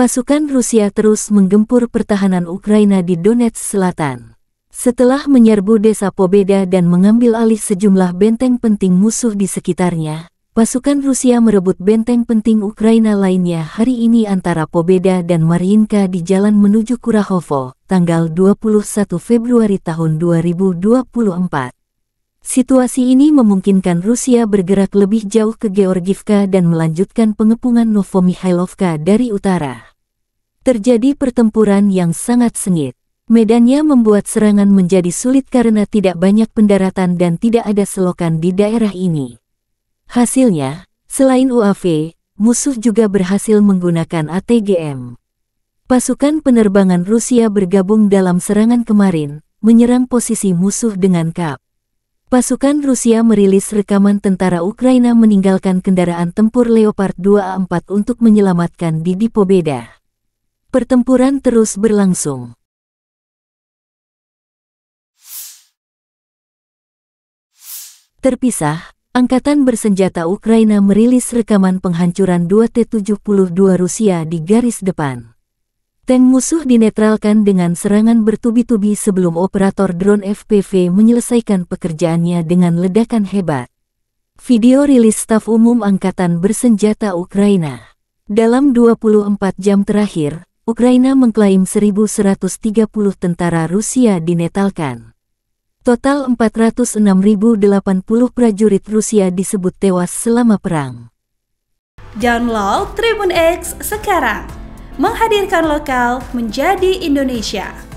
Pasukan Rusia terus menggempur pertahanan Ukraina di Donetsk Selatan. Setelah menyerbu desa Pobeda dan mengambil alih sejumlah benteng penting musuh di sekitarnya, pasukan Rusia merebut benteng penting Ukraina lainnya hari ini antara Pobeda dan Marinka di jalan menuju Kurahovo, tanggal 21 Februari tahun 2024. Situasi ini memungkinkan Rusia bergerak lebih jauh ke Georgivka dan melanjutkan pengepungan Novomihailovka dari utara terjadi pertempuran yang sangat sengit. Medannya membuat serangan menjadi sulit karena tidak banyak pendaratan dan tidak ada selokan di daerah ini. Hasilnya, selain UAV, musuh juga berhasil menggunakan ATGM. Pasukan penerbangan Rusia bergabung dalam serangan kemarin, menyerang posisi musuh dengan KAP. Pasukan Rusia merilis rekaman tentara Ukraina meninggalkan kendaraan tempur Leopard 2A4 untuk menyelamatkan Didi Pobeda. Pertempuran terus berlangsung. Terpisah, Angkatan bersenjata Ukraina merilis rekaman penghancuran 2 T-72 Rusia di garis depan. Tank musuh dinetralkan dengan serangan bertubi-tubi sebelum operator drone FPV menyelesaikan pekerjaannya dengan ledakan hebat. Video rilis staf umum Angkatan bersenjata Ukraina. Dalam 24 jam terakhir, Ukraina mengklaim 1.130 tentara Rusia dinetalkan. Total 406.080 prajurit Rusia disebut tewas selama perang. Download Tribun X sekarang, menghadirkan lokal menjadi Indonesia.